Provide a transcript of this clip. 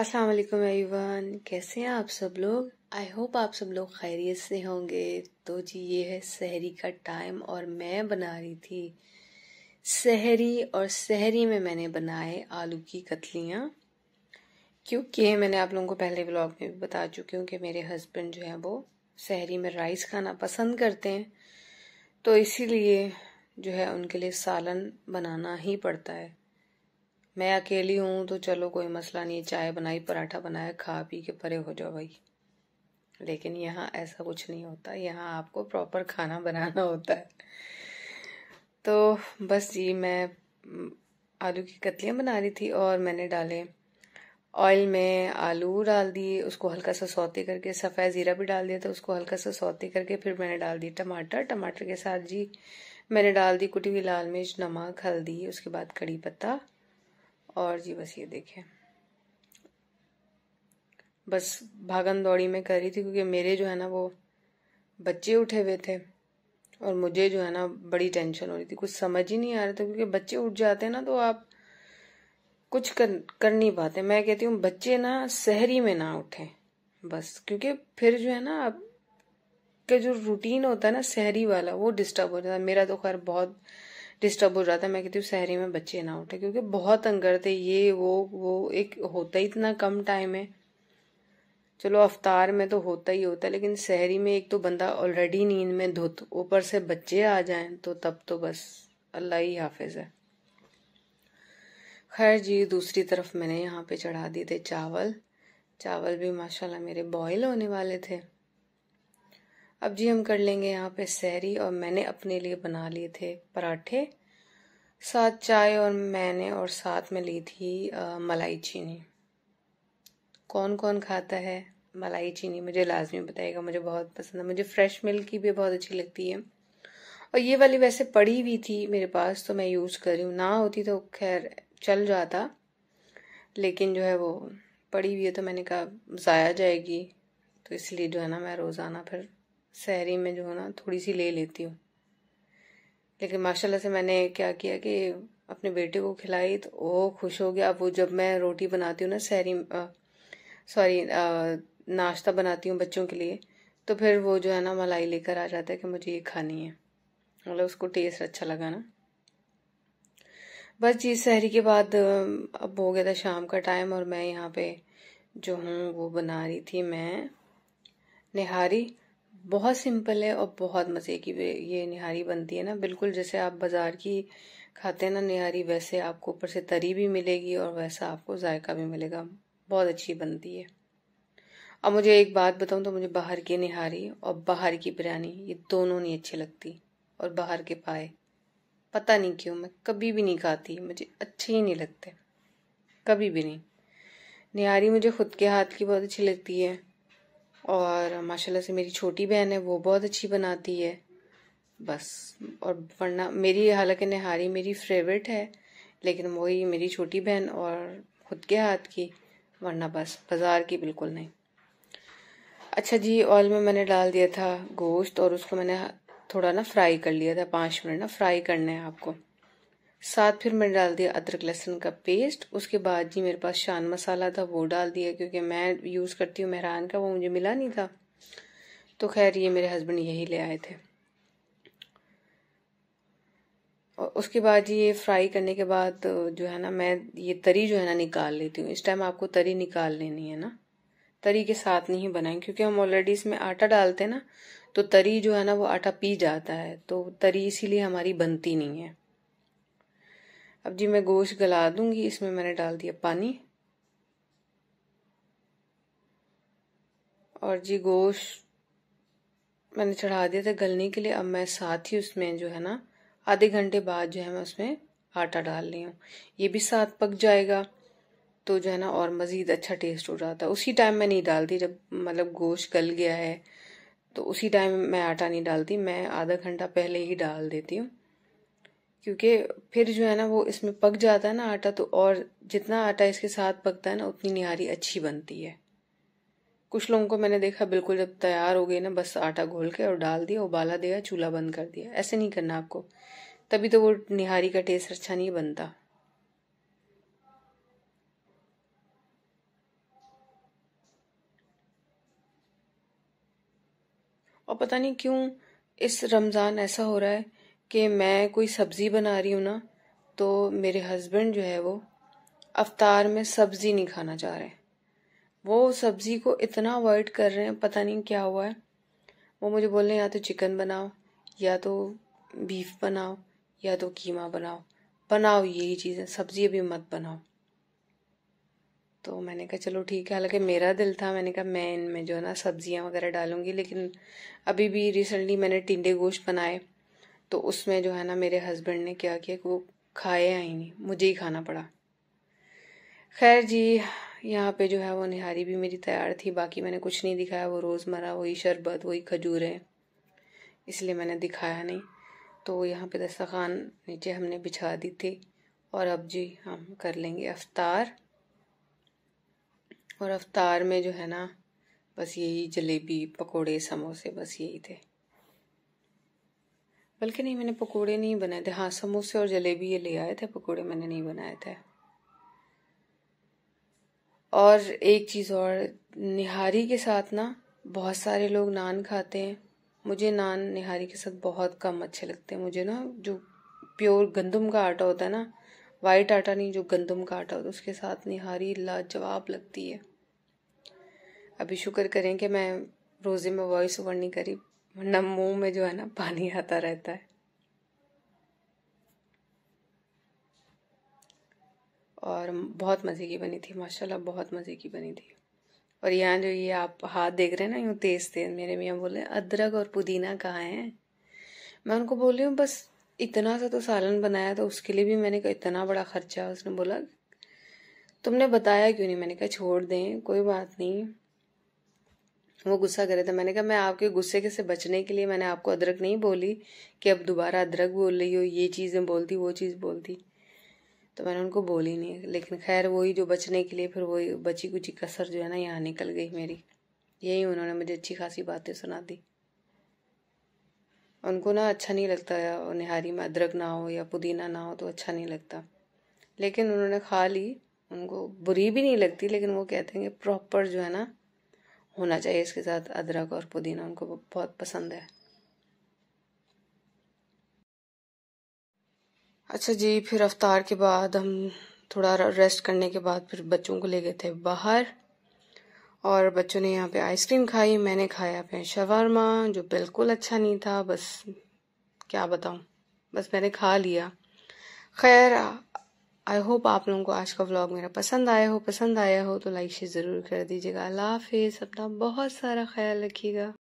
अस्सलाम वालेकुम एवरीवन कैसे हैं आप सब लोग आई होप आप सब लोग खैरियत से होंगे तो जी ये है सहरी का टाइम और मैं बना रही थी सहरी और सहरी में मैंने बनाए आलू की कतलियाँ क्योंकि मैंने आप लोगों को पहले ब्लॉग में भी बता चुकी हूँ कि मेरे हस्बैंड जो है वो सहरी में राइस खाना पसंद करते हैं तो इसीलिए जो है उनके लिए सालन बनाना ही पड़ता है मैं अकेली हूँ तो चलो कोई मसला नहीं चाय बनाई पराठा बनाया खा पी के परे हो जाओ भाई लेकिन यहाँ ऐसा कुछ नहीं होता यहाँ आपको प्रॉपर खाना बनाना होता है तो बस जी मैं आलू की कतलियाँ बना रही थी और मैंने डाले ऑयल में आलू डाल दिए उसको हल्का सा सौते करके सफ़ेद ज़ीरा भी डाल दिया था उसको हल्का सा सौते करके फिर मैंने डाल दी टमाटर टमाटर के साथ जी मैंने डाल दी कुटी हुई लाल मिर्च नमक हल्दी उसके बाद कड़ी पत्ता और जी बस ये देखे बस भागन दौड़ी में कर रही थी क्योंकि मेरे जो है ना वो बच्चे उठे हुए थे और मुझे जो है ना बड़ी टेंशन हो रही थी कुछ समझ ही नहीं आ रहा था क्योंकि बच्चे उठ जाते हैं ना तो आप कुछ कर कर नहीं पाते मैं कहती हूँ बच्चे ना शहरी में ना उठे बस क्योंकि फिर जो है ना आपका जो रूटीन होता है ना शहरी वाला वो डिस्टर्ब हो जाता है मेरा तो खैर बहुत डिस्टर्ब हो जाता है मैं कहती हूँ शहरी में बच्चे ना उठे क्योंकि बहुत तंग करते ये वो वो एक होता ही इतना कम टाइम है चलो अवतार में तो होता ही होता है लेकिन शहरी में एक तो बंदा ऑलरेडी नींद में धुत ऊपर से बच्चे आ जाएं तो तब तो बस अल्लाह ही हाफिज है खैर जी दूसरी तरफ मैंने यहाँ पे चढ़ा दिए थे चावल चावल भी माशाल्लाह मेरे बॉयल होने वाले थे अब जी हम कर लेंगे यहाँ पे सहरी और मैंने अपने लिए बना लिए थे पराठे साथ चाय और मैंने और साथ में ली थी आ, मलाई चीनी कौन कौन खाता है मलाई चीनी मुझे लाजमी बताएगा मुझे बहुत पसंद है मुझे फ्रेश मिल्क की भी बहुत अच्छी लगती है और ये वाली वैसे पड़ी हुई थी मेरे पास तो मैं यूज़ कर रही हूँ ना होती तो खैर चल जाता लेकिन जो है वो पड़ी हुई है तो मैंने कहा ज़ाया जाएगी तो इसलिए जो है ना मैं रोज़ाना फिर सहरी में जो है ना थोड़ी सी ले लेती हूँ लेकिन माशाल्लाह से मैंने क्या किया कि अपने बेटे को खिलाई तो वो खुश हो गया अब वो जब मैं रोटी बनाती हूँ ना सहरी सॉरी नाश्ता बनाती हूँ बच्चों के लिए तो फिर वो जो है ना मलाई लेकर आ जाता है कि मुझे ये खानी है मतलब उसको टेस्ट अच्छा लगा ना बस जी सहरी के बाद अब हो गया था शाम का टाइम और मैं यहाँ पे जो हूँ वो बना रही थी मैं निहारी बहुत सिंपल है और बहुत मज़े की ये निहारी बनती है ना बिल्कुल जैसे आप बाज़ार की खाते हैं ना निहारी वैसे आपको ऊपर से तरी भी मिलेगी और वैसा आपको जायका भी मिलेगा बहुत अच्छी बनती है अब मुझे एक बात बताऊं तो मुझे बाहर की निहारी और बाहर की बिरयानी ये दोनों नहीं अच्छी लगती और बाहर के पाए पता नहीं क्यों मैं कभी भी नहीं खाती मुझे अच्छे ही नहीं लगते कभी भी नहीं निहारी मुझे खुद के हाथ की बहुत अच्छी लगती है और माशाल्लाह से मेरी छोटी बहन है वो बहुत अच्छी बनाती है बस और वरना मेरी हालांकि नहारी मेरी फेवरेट है लेकिन वही मेरी छोटी बहन और खुद के हाथ की वरना बस बाज़ार की बिल्कुल नहीं अच्छा जी ऑयल में मैंने डाल दिया था गोश्त और उसको मैंने थोड़ा ना फ्राई कर लिया था पाँच मिनट ना फ्राई करना है आपको साथ फिर मैंने डाल दिया अदरक लहसुन का पेस्ट उसके बाद जी मेरे पास शान मसाला था वो डाल दिया क्योंकि मैं यूज़ करती हूँ मेहरान का वो मुझे मिला नहीं था तो खैर ये मेरे हस्बैंड यही ले आए थे और उसके बाद जी ये फ्राई करने के बाद जो है ना मैं ये तरी जो है ना निकाल लेती हूँ इस टाइम आपको तरी निकाल लेनी है ना तरी के साथ नहीं बनाएंगे क्योंकि हम ऑलरेडी इसमें आटा डालते हैं ना तो तरी जो है ना वो आटा पी जाता है तो तरी इसीलिए हमारी बनती नहीं है अब जी मैं गोश्त गला दूंगी इसमें मैंने डाल दिया पानी और जी गोश्त मैंने चढ़ा दिया था गलने के लिए अब मैं साथ ही उसमें जो है ना आधे घंटे बाद जो है मैं उसमें आटा डाल रही हूँ ये भी साथ पक जाएगा तो जो है ना और मज़ीद अच्छा टेस्ट हो जाता है उसी टाइम मैं नहीं डालती जब मतलब गोश्त गल गया है तो उसी टाइम मैं आटा नहीं डालती मैं आधा घंटा पहले ही डाल देती हूँ क्योंकि फिर जो है ना वो इसमें पक जाता है ना आटा तो और जितना आटा इसके साथ पकता है ना उतनी निहारी अच्छी बनती है कुछ लोगों को मैंने देखा बिल्कुल जब तैयार हो गई ना बस आटा घोल के और डाल दिया उबाला दिया चूल्हा बंद कर दिया ऐसे नहीं करना आपको तभी तो वो निहारी का टेस्ट अच्छा नहीं बनता और पता नहीं क्यों इस रमज़ान ऐसा हो रहा है कि मैं कोई सब्ज़ी बना रही हूँ ना तो मेरे हस्बैंड जो है वो अवतार में सब्ज़ी नहीं खाना चाह रहे वो सब्ज़ी को इतना अवॉइड कर रहे हैं पता नहीं क्या हुआ है वो मुझे बोल रहे हैं या तो चिकन बनाओ या तो बीफ बनाओ या तो कीमा बनाओ बनाओ यही चीज़ें सब्ज़ी अभी मत बनाओ तो मैंने कहा चलो ठीक है हालांकि मेरा दिल था मैंने कहा मैं इनमें जो है ना सब्ज़ियाँ वगैरह डालूँगी लेकिन अभी भी रिसेंटली मैंने टिंडे गोश्त बनाए तो उसमें जो है ना मेरे हस्बैंड ने क्या किया कि वो खाए ही नहीं मुझे ही खाना पड़ा खैर जी यहाँ पे जो है वो निहारी भी मेरी तैयार थी बाकी मैंने कुछ नहीं दिखाया वो रोज़मर्रा वही शरबत वही खजूरें इसलिए मैंने दिखाया नहीं तो यहाँ पे दस्तखान नीचे हमने बिछा दी थी और अब जी हम कर लेंगे अफ्तार और अफ्तार में जो है ना बस यही जलेबी पकोड़े समोसे बस यही थे बल्कि नहीं मैंने पकोड़े नहीं बनाए थे हाँ समोसे और जलेबी ये ले आए थे पकोड़े मैंने नहीं बनाए थे और एक चीज़ और निहारी के साथ ना बहुत सारे लोग नान खाते हैं मुझे नान निहारी के साथ बहुत कम अच्छे लगते हैं मुझे ना जो प्योर गंदम का आटा होता है ना वाइट आटा नहीं जो गंदम का आटा होता है उसके साथ निहारी लाजवाब लगती है अभी शुक्र करें कि मैं रोज़े में वॉइस ओवर नहीं करी वरना मुंह में जो है ना पानी आता रहता है और बहुत मज़े की बनी थी माशाल्लाह बहुत मज़े की बनी थी और यहाँ जो ये आप हाथ देख रहे हैं ना यूँ तेज़ तेज़ मेरे मियाँ बोले अदरक और पुदीना कहाँ है मैं उनको बोल रही हूँ बस इतना सा तो सालन बनाया था तो उसके लिए भी मैंने कहा इतना बड़ा खर्चा उसने बोला तुमने बताया क्यों नहीं मैंने कहा छोड़ दें कोई बात नहीं वो गुस्सा करे थे मैंने कहा मैं आपके गुस्से के से बचने के लिए मैंने आपको अदरक नहीं बोली कि अब दोबारा अदरक बोल रही हो ये चीज़ें बोलती वो चीज़ बोलती तो मैंने उनको बोली नहीं लेकिन खैर वही जो बचने के लिए फिर वही बची कुची कसर जो है ना यहाँ निकल गई मेरी यही उन्होंने मुझे अच्छी खासी बातें सुना दी उनको ना अच्छा नहीं लगता निहारी में अदरक ना हो या पुदीना ना हो तो अच्छा नहीं लगता लेकिन उन्होंने खा ली उनको बुरी भी नहीं लगती लेकिन वो कहते हैं कि प्रॉपर जो है ना होना चाहिए इसके साथ अदरक और पुदीना उनको बहुत पसंद है अच्छा जी फिर अवतार के बाद हम थोड़ा रेस्ट करने के बाद फिर बच्चों को ले गए थे बाहर और बच्चों ने यहाँ पे आइसक्रीम खाई मैंने खाया यहाँ पे जो बिल्कुल अच्छा नहीं था बस क्या बताऊँ बस मैंने खा लिया खैर आई होप आप लोगों को आज का व्लॉग मेरा पसंद आया हो पसंद आया हो तो लाइक शेयर ज़रूर कर दीजिएगा अल्लाह हाफिज़ अपना बहुत सारा ख्याल रखिएगा